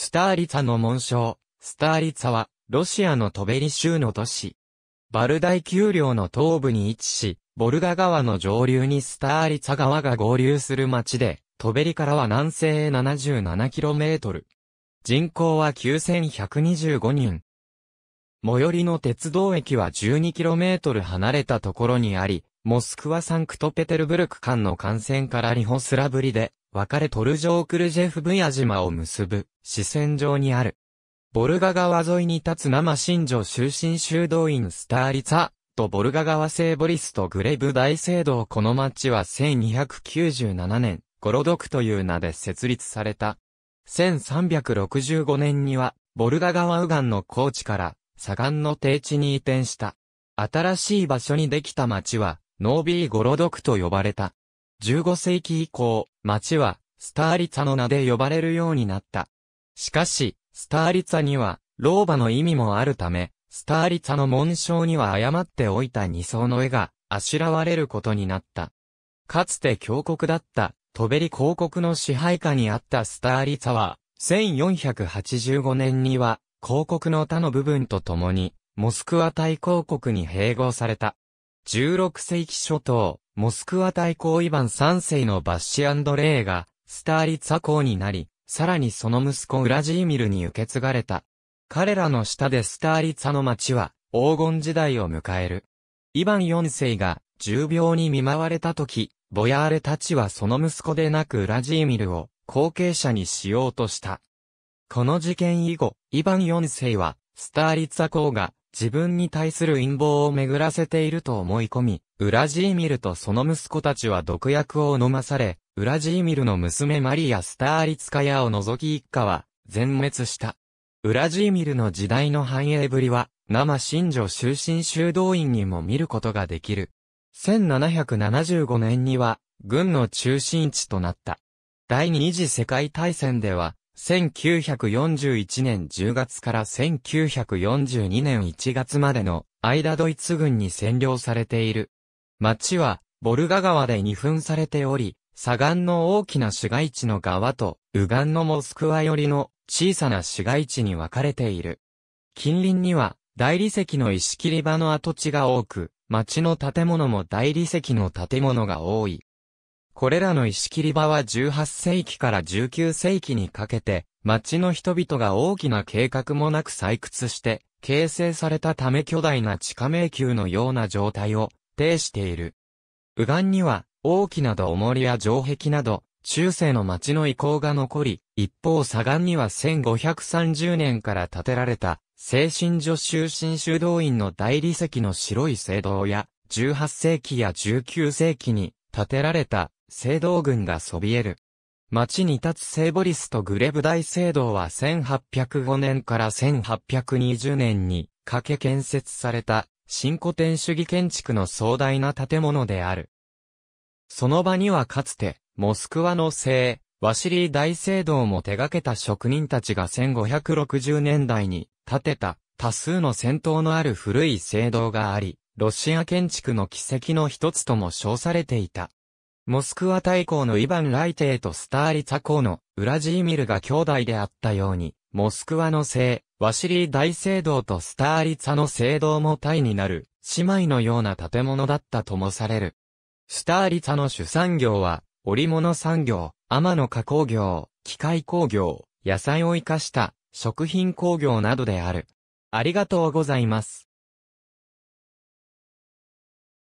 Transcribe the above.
スターリツァの紋章。スターリツァは、ロシアのトベリ州の都市。バルダイ丘陵の東部に位置し、ボルガ川の上流にスターリツァ川が合流する町で、トベリからは南西へ 77km。人口は9125人。最寄りの鉄道駅は 12km 離れたところにあり、モスクワ・サンクトペテルブルク間の幹線からリホスラブリで別れトルジョークルジェフブヤ島を結ぶ、四川上にある。ボルガ川沿いに立つ生新城終身修道院スターリツァ、とボルガ川聖ボリスとグレブ大聖堂この町は1297年、ゴロドクという名で設立された。1365年には、ボルガ川右岸の高地から、左岸の低地に移転した。新しい場所にできた町は、ノービーゴロドクと呼ばれた。15世紀以降、町は、スターリツァの名で呼ばれるようになった。しかし、スターリツァには、老婆の意味もあるため、スターリツァの紋章には誤っておいた二層の絵が、あしらわれることになった。かつて峡谷だった、トベリ広国の支配下にあったスターリツァは、1485年には、広国の他の部分とともに、モスクワ大公国に併合された。16世紀初頭、モスクワ対抗イヴァン3世のバッシアンドレーが、スターリツァ公になり、さらにその息子ウラジーミルに受け継がれた。彼らの下でスターリツァの町は、黄金時代を迎える。イヴァン4世が、重病に見舞われた時、ボヤーレたちはその息子でなくウラジーミルを、後継者にしようとした。この事件以後、イヴァン4世は、スターリツァ公が、自分に対する陰謀を巡らせていると思い込み、ウラジーミルとその息子たちは毒薬を飲まされ、ウラジーミルの娘マリア・スターリツカヤを除き一家は、全滅した。ウラジーミルの時代の繁栄ぶりは、生信条終身修道院にも見ることができる。1775年には、軍の中心地となった。第二次世界大戦では、1941年10月から1942年1月までの間ドイツ軍に占領されている。町は、ボルガ川で二分されており、左岸の大きな市街地の側と、右岸のモスクワ寄りの小さな市街地に分かれている。近隣には、大理石の石切り場の跡地が多く、町の建物も大理石の建物が多い。これらの石切り場は18世紀から19世紀にかけて、町の人々が大きな計画もなく採掘して、形成されたため巨大な地下迷宮のような状態を、呈している。右岸には、大きな土重りや城壁など、中世の町の遺構が残り、一方左岸には1530年から建てられた、精神女修神修道院の大理石の白い聖堂や、18世紀や19世紀に建てられた聖堂軍がそびえる。町に立つ聖ボリスとグレブ大聖堂は1805年から1820年にかけ建設された新古典主義建築の壮大な建物である。その場にはかつて、モスクワの聖、ワシリー大聖堂も手掛けた職人たちが1560年代に建てた多数の戦闘のある古い聖堂があり、ロシア建築の奇跡の一つとも称されていた。モスクワ大公のイヴァン・ライテーとスターリツァ公のウラジーミルが兄弟であったように、モスクワの聖、ワシリー大聖堂とスターリツァの聖堂も体になる、姉妹のような建物だったともされる。スターリツァの主産業は、織物産業、天の加工業、機械工業、野菜を生かした食品工業などである。ありがとうございます。